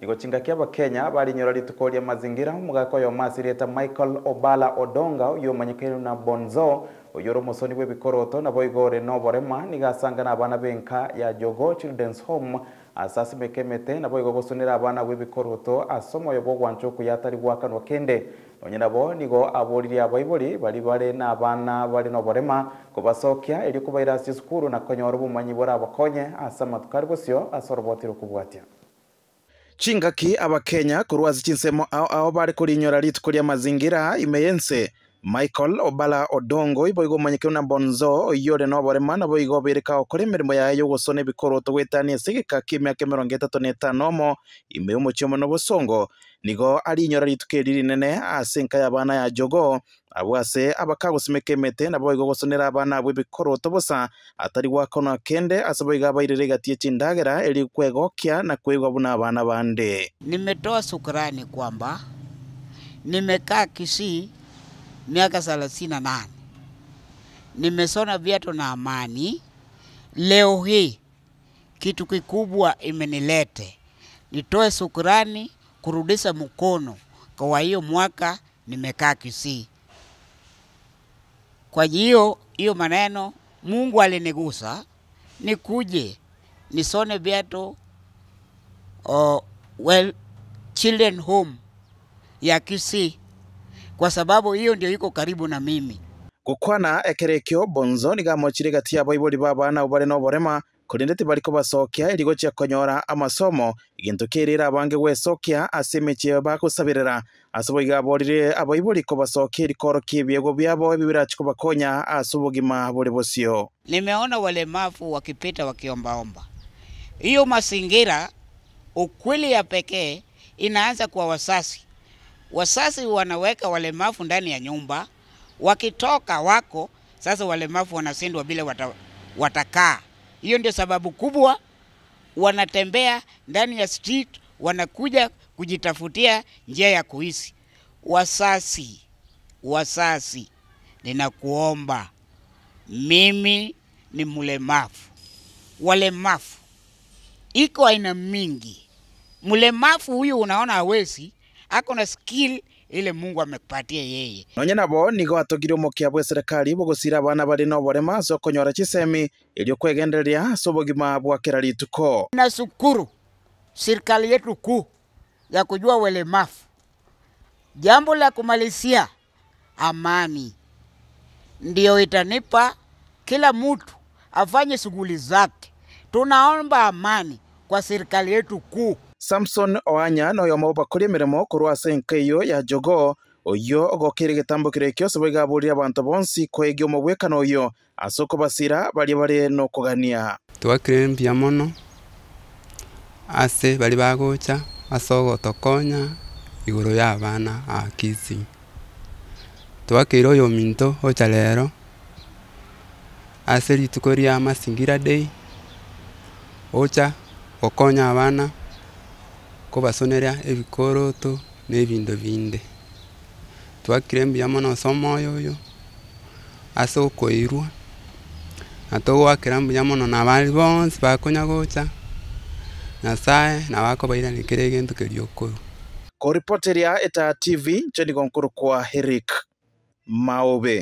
igochinga kia bakenya barinyola rituko ria mazingira mugakoyo masirieta michael obala odonga uyo manyikaine na bonzo uyo ri omusoni bwa ebikoroto nabo igore na oborema nigasangana abana benka ya jogo children's home ase asimeka emete nabo igo gosonera abana bwa ebikoroto ase omoyo bwa ogwancha okuya atari gwakanwa kende onye nabo nigo aborire abaibori bari bare na abana bari na oborema kobasokia eri okubaira ase esukuru nakonyora obomanyi bwara abakonye ase amatuko ari gosio ase orobotire okobwatia chingaki abakenya ku chinsemo cy'insemo aho bari kurinyora ryitwa mazingira imeyense michael obala odongo ibo manyike na bonzo yore noborema nabo igo bireka okora emirimo yayo yogosona ebikoro togwetania ase egeka kia kimya emirongo etatu na etano omo ime omochiemo no bosongo nigo arinyora nyora eri rinene ase enka ya ya jogo abo ase abakagosimekeemete nabo baigogosonera abana abo ebikoroto bosa atari gwakona kende ase boiga bairire egatia chindagera eli erikwegokia na kwigwa buna abana bande nimetoa sukrani kwamba nimekaa kisi miaka 38 nimesona viatu na amani. Leo hii kitu kikubwa imenilete nitoe sukrani kurudisha mkono kwa hiyo mwaka nimekaa Kisii. Kwa hiyo hiyo maneno Mungu alinigusa nikuje nisone viatu oh, well, children home ya Kisii, kwa sababu hiyo ndio iko karibu na mimi gukwana ekerekio bonzo nigamochire gati yabo ibori na ubare no borema kuri ndeti bariko iligo cha konyora amasomo egintu kiirira abange gwesookya ase emechie bagosabirera ase boigaborire aboiboriko basooke erikoro kiebiego byabo ebibirachikobakonya ase obogima buli bosio nimeona wale mafu wakipita wakiombaomba hiyo masingira ukweli ya pekee inaanza kwa wasasi wasasi wanaweka wale mafu ndani ya nyumba wakitoka wako sasa walemavu wanashindwa vile watakaa wata hiyo ndio sababu kubwa wanatembea ndani ya street, wanakuja kujitafutia njia ya kuishi. Wasasi, wasasi, ninakuomba, mimi ni mlemavu. Walemavu iko aina mingi. Mlemavu huyu unaona hawezi, ako na skill ile Mungu amekupatia yeye nonye nabo nigoatogire omokiabu eserekari bogosira bana bari no bore maso konyora chisemi eri okwegendereria ase obogima bwa kera nashukuru serikali yetu kuu ya kujua walemavu. Jambo la kumalizia, amani ndio itanipa kila mtu afanye shughuli zake. Tunaomba amani kwa serikali yetu kuu samson oanya noyo mobakũria emeremo korwa ase enka eyo ya jogo oyo ogokere getambo ekio kiose bwaigabũrire abanto bonsi kwegia omobwekano oyo ase okobasira baria bare na okogania twakire mbia mono ase bari bagocha ase ogotokonya igoro ya abana akisi twakeire oyo minto ocha lero ase rituko ria masingira day ocha gokonya abana kubasonera ebikoroto n'ebindu binde twakire mbuyamo nosoma oyo oyo ase okoirwa ate owakira mbuya mono nabari bonsi bakonyagocha nyasaye nabakobaira nikire egento keria okorwa koripoti ria eta tv nche nigo kwa eric maobe